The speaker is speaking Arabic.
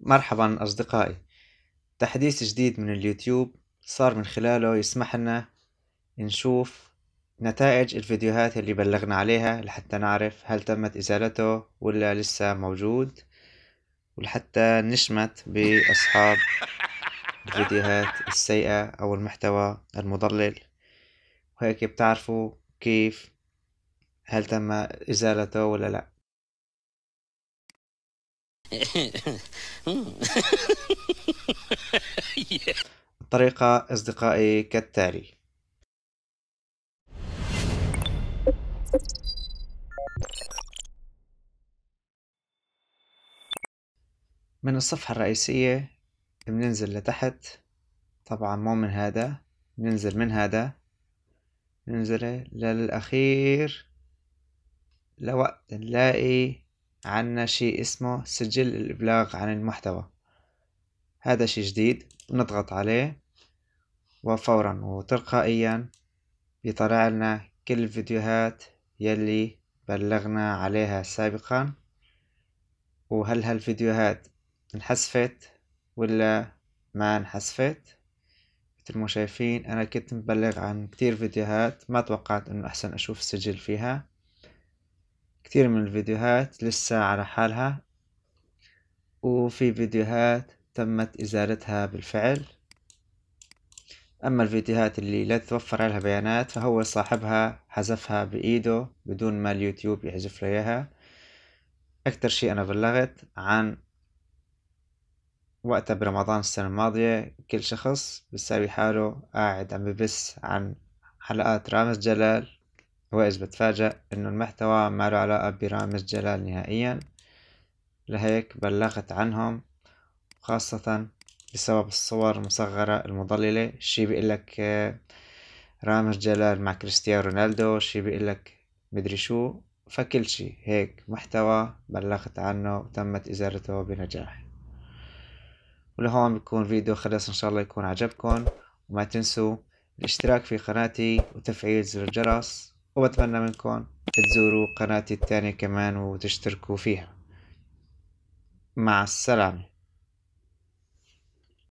مرحبا أصدقائي تحديث جديد من اليوتيوب صار من خلاله يسمح لنا نشوف نتائج الفيديوهات اللي بلغنا عليها لحتى نعرف هل تمت إزالته ولا لسه موجود ولحتى نشمت بأصحاب الفيديوهات السيئة أو المحتوى المضلل وهيك بتعرفوا كيف هل تم إزالته ولا لأ الطريقة أصدقائي كالتالي من الصفحة الرئيسية بننزل لتحت طبعا مو من هذا بننزل من هذا ننزل للأخير لوقت نلاقي عنا شيء اسمه سجل الإبلاغ عن المحتوى هذا شيء جديد نضغط عليه وفورا وتلقائيا بيطلع لنا كل الفيديوهات يلي بلغنا عليها سابقا وهل هالفيديوهات انحذفت ولا ما انحذفت مثل ما شايفين انا كنت مبلغ عن كتير فيديوهات ما توقعت انه احسن اشوف السجل فيها كتير من الفيديوهات لسه على حالها وفي فيديوهات تمت إزالتها بالفعل أما الفيديوهات اللي لا تتوفر عليها بيانات فهو صاحبها حذفها بإيده بدون ما اليوتيوب يحذف له إياها أكتر شيء أنا بلغت عن وقتها برمضان السنة الماضية كل شخص بيساوي حاله قاعد عم ببس عن حلقات رامز جلال وإذ بتفاجأ إنه المحتوى ما له علاقة برامز جلال نهائيا لهيك بلغت عنهم خاصة بسبب الصور المصغرة المضللة شي بيقلك آه، رامز جلال مع كريستيانو رونالدو شي بيقلك مدري شو فكل شي هيك محتوى بلغت عنه وتمت إزالته بنجاح ولهون بكون فيديو خلص إن شاء الله يكون عجبكم وما تنسوا الاشتراك في قناتي وتفعيل زر الجرس وبتمنى منكم تزوروا قناتي الثانية كمان وتشتركوا فيها مع السلامة